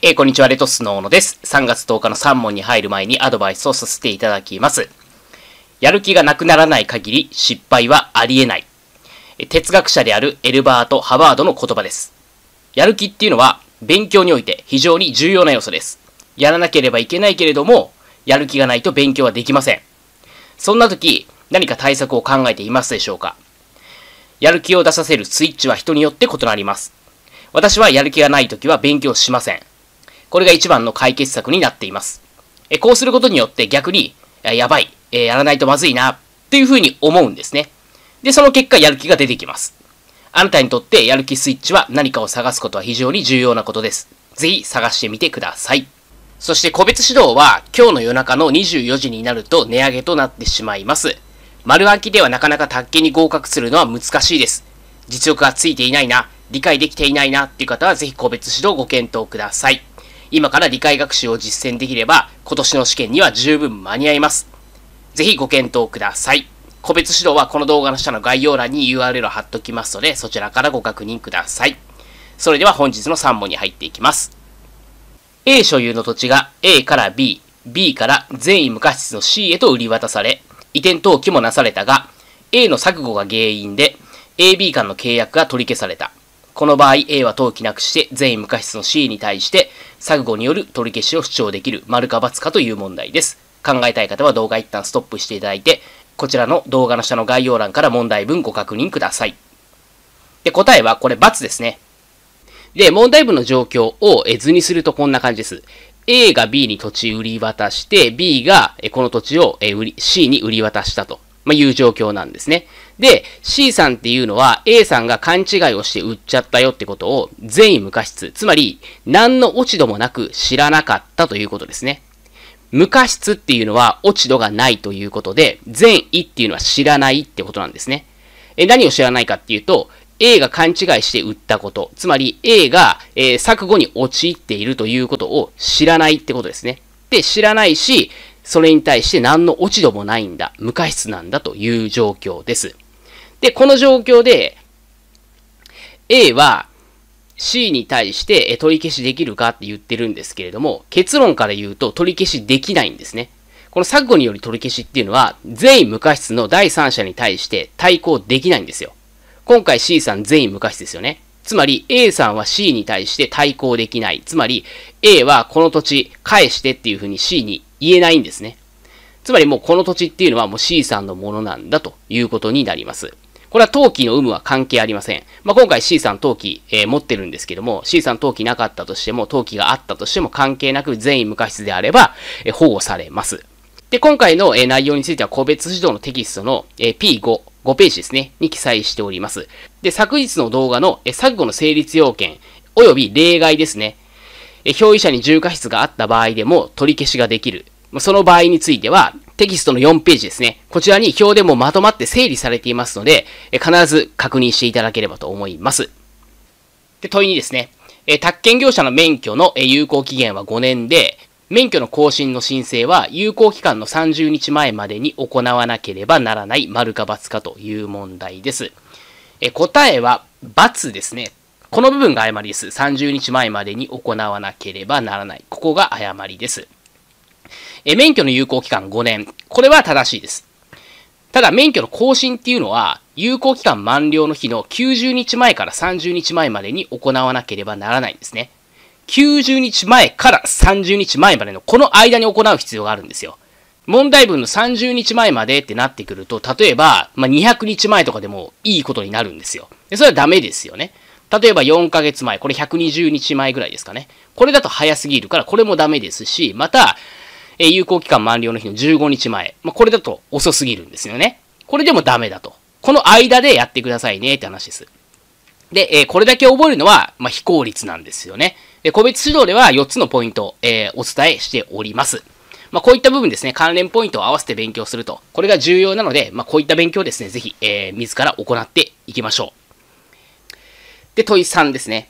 、えー、こんにちは、レトスの小野です。3月10日の3問に入る前にアドバイスをさせていただきます。やる気がなくならない限り失敗はありえない。哲学者であるエルバート・ハバードの言葉です。やる気っていうのは勉強において非常に重要な要素です。やらなければいけないけれども、やる気がないと勉強はできません。そんな時、何か対策を考えていますでしょうかやる気を出させるスイッチは人によって異なります。私はやる気がない時は勉強しません。これが一番の解決策になっています。えこうすることによって逆に、やばい、えやらないとまずいな、っていうふうに思うんですね。で、その結果、やる気が出てきます。あなたにとってやる気スイッチは何かを探すことは非常に重要なことです。ぜひ探してみてください。そして個別指導は今日の夜中の24時になると値上げとなってしまいます。丸暗記ではなかなか卓球に合格するのは難しいです。実力がついていないな、理解できていないなっていう方はぜひ個別指導ご検討ください。今から理解学習を実践できれば、今年の試験には十分間に合います。ぜひご検討ください。個別指導はこの動画の下の概要欄に URL を貼っときますので、そちらからご確認ください。それでは本日の3問に入っていきます。A 所有の土地が A から B、B から善意無価質の C へと売り渡され、移転登記もなされたが、A の錯誤が原因で AB 間の契約が取り消された。この場合 A は登記なくして全員無過失の C に対して錯誤による取り消しを主張できる丸か×かという問題です。考えたい方は動画一旦ストップしていただいて、こちらの動画の下の概要欄から問題文ご確認ください。で、答えはこれ×ですね。で、問題文の状況を図にするとこんな感じです。A が B に土地売り渡して、B がこの土地を C に売り渡したとまあ、いう状況なんですね。で、C さんっていうのは A さんが勘違いをして売っちゃったよってことを善意無過失、つまり何の落ち度もなく知らなかったということですね。無過失っていうのは落ち度がないということで、善意っていうのは知らないってことなんですね。え、何を知らないかっていうと、A が勘違いして売ったこと、つまり A が、えー、錯誤に陥っているということを知らないってことですね。で、知らないし、それに対して何の落ち度もないんだ、無過失なんだという状況です。で、この状況で、A は C に対して取り消しできるかって言ってるんですけれども、結論から言うと取り消しできないんですね。この錯誤により取り消しっていうのは、全員無過失の第三者に対して対抗できないんですよ。今回 C さん全員無過失ですよね。つまり A さんは C に対して対抗できない。つまり A はこの土地返してっていうふうに C に言えないんですね。つまりもうこの土地っていうのはもう C さんのものなんだということになります。これは登記の有無は関係ありません。まあ、今回 C さん登記、えー、持ってるんですけども、C さん登記なかったとしても、登記があったとしても関係なく全員無過失であれば、えー、保護されます。で、今回の、えー、内容については個別指導のテキストの、え P5、5ページですね、に記載しております。で、昨日の動画の、えー、錯誤の成立要件、及び例外ですね。表意者に重過失があった場合でも取り消しができる。その場合については、テキストの4ページですね。こちらに表でもまとまって整理されていますので、必ず確認していただければと思います。で問いにですね、え、宅建業者の免許の有効期限は5年で、免許の更新の申請は有効期間の30日前までに行わなければならない丸か×かという問題です。え答えは×ですね。この部分が誤りです。30日前までに行わなければならない。ここが誤りです。え、免許の有効期間5年。これは正しいです。ただ、免許の更新っていうのは、有効期間満了の日の90日前から30日前までに行わなければならないんですね。90日前から30日前までのこの間に行う必要があるんですよ。問題文の30日前までってなってくると、例えば、まあ、200日前とかでもいいことになるんですよ。それはダメですよね。例えば4ヶ月前、これ120日前ぐらいですかね。これだと早すぎるから、これもダメですし、また、え有効期間満了の日の15日前。まあ、これだと遅すぎるんですよね。これでもダメだと。この間でやってくださいねって話です。で、えこれだけ覚えるのは、まあ、非効率なんですよね。で、個別指導では4つのポイント、えー、お伝えしております。まあ、こういった部分ですね、関連ポイントを合わせて勉強すると、これが重要なので、まあ、こういった勉強ですね、ぜひ、えー、自ら行っていきましょう。で、問い3ですね。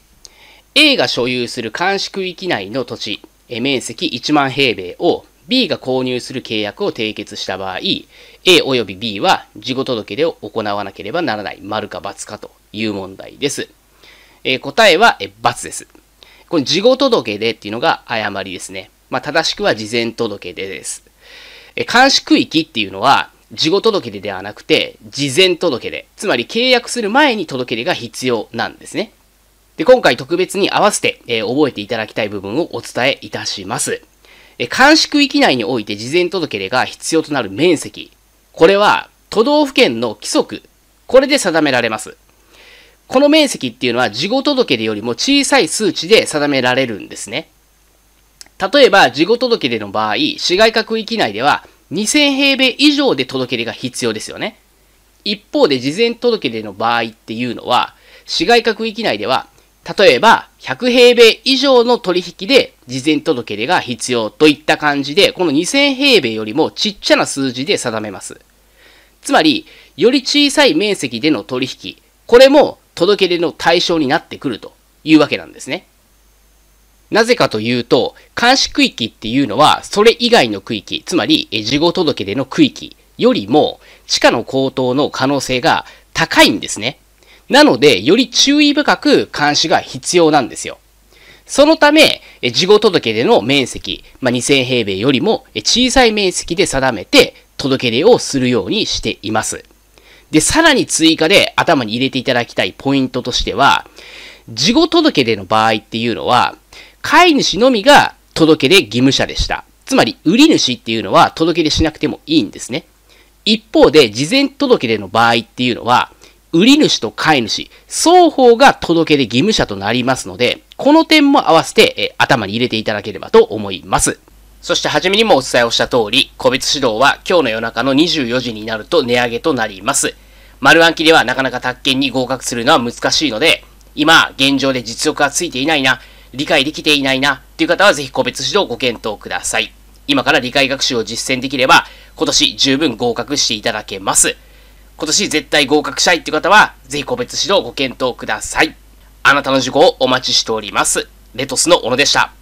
A が所有する監視区域内の土地、面積1万平米を B が購入する契約を締結した場合、A 及び B は事後届で行わなければならない、丸か×かという問題です。えー、答えは、え×です。この事後届でっていうのが誤りですね。まあ、正しくは事前届でです。え監視区域っていうのは、事後届出ではなくて、事前届出。つまり契約する前に届出が必要なんですね。で、今回特別に合わせて、えー、覚えていただきたい部分をお伝えいたします。え監視区域内において事前届出が必要となる面積。これは都道府県の規則。これで定められます。この面積っていうのは事後届出よりも小さい数値で定められるんですね。例えば、事後届出の場合、市街化区域内では2000平米以上で届け出が必要ですよね。一方で事前届け出の場合っていうのは、市街化区域内では、例えば100平米以上の取引で事前届け出が必要といった感じで、この2000平米よりもちっちゃな数字で定めます。つまり、より小さい面積での取引、これも届け出の対象になってくるというわけなんですね。なぜかというと、監視区域っていうのは、それ以外の区域、つまり、事後届での区域よりも、地価の高騰の可能性が高いんですね。なので、より注意深く監視が必要なんですよ。そのため、事後届での面積、まあ、2000平米よりも小さい面積で定めて、届け出をするようにしています。で、さらに追加で頭に入れていただきたいポイントとしては、事後届での場合っていうのは、買い主のみが届け出義務者でした。つまり、売り主っていうのは届け出しなくてもいいんですね。一方で、事前届け出の場合っていうのは、売り主と買い主、双方が届け出義務者となりますので、この点も合わせて、え頭に入れていただければと思います。そして、はじめにもお伝えをした通り、個別指導は今日の夜中の24時になると値上げとなります。丸暗記ではなかなか宅建に合格するのは難しいので、今、現状で実力がついていないな、理解できていないなっていう方はぜひ個別指導ご検討ください。今から理解学習を実践できれば、今年十分合格していただけます。今年絶対合格したいっていう方は、ぜひ個別指導ご検討ください。あなたの事故をお待ちしております。レトスの小野でした。